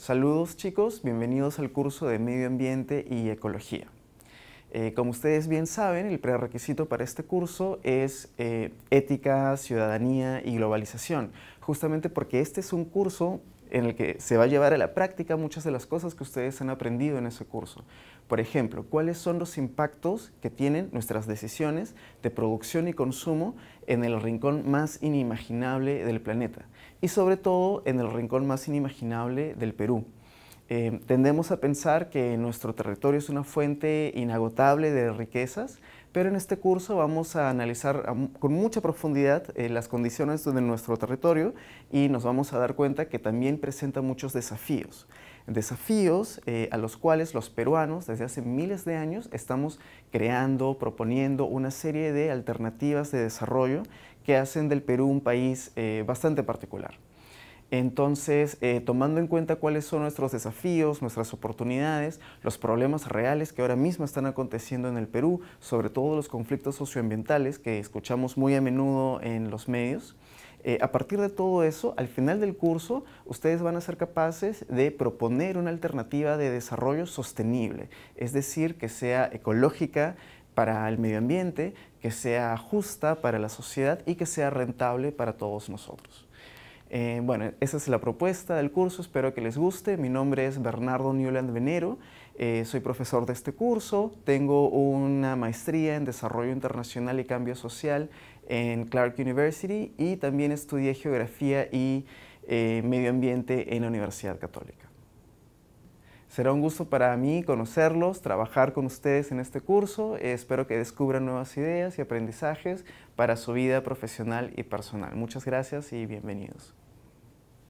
Saludos chicos, bienvenidos al curso de Medio Ambiente y Ecología. Eh, como ustedes bien saben, el prerequisito para este curso es eh, ética, ciudadanía y globalización, justamente porque este es un curso en el que se va a llevar a la práctica muchas de las cosas que ustedes han aprendido en ese curso. Por ejemplo, cuáles son los impactos que tienen nuestras decisiones de producción y consumo en el rincón más inimaginable del planeta y sobre todo en el rincón más inimaginable del Perú. Eh, tendemos a pensar que nuestro territorio es una fuente inagotable de riquezas, pero en este curso vamos a analizar con mucha profundidad eh, las condiciones de nuestro territorio y nos vamos a dar cuenta que también presenta muchos desafíos. Desafíos eh, a los cuales los peruanos desde hace miles de años estamos creando, proponiendo una serie de alternativas de desarrollo que hacen del Perú un país eh, bastante particular. Entonces, eh, tomando en cuenta cuáles son nuestros desafíos, nuestras oportunidades, los problemas reales que ahora mismo están aconteciendo en el Perú, sobre todo los conflictos socioambientales que escuchamos muy a menudo en los medios, eh, a partir de todo eso, al final del curso, ustedes van a ser capaces de proponer una alternativa de desarrollo sostenible, es decir, que sea ecológica para el medio ambiente, que sea justa para la sociedad y que sea rentable para todos nosotros. Eh, bueno, esa es la propuesta del curso, espero que les guste. Mi nombre es Bernardo Newland Venero, eh, soy profesor de este curso, tengo una maestría en Desarrollo Internacional y Cambio Social en Clark University y también estudié Geografía y eh, Medio Ambiente en la Universidad Católica. Será un gusto para mí conocerlos, trabajar con ustedes en este curso. Espero que descubran nuevas ideas y aprendizajes para su vida profesional y personal. Muchas gracias y bienvenidos.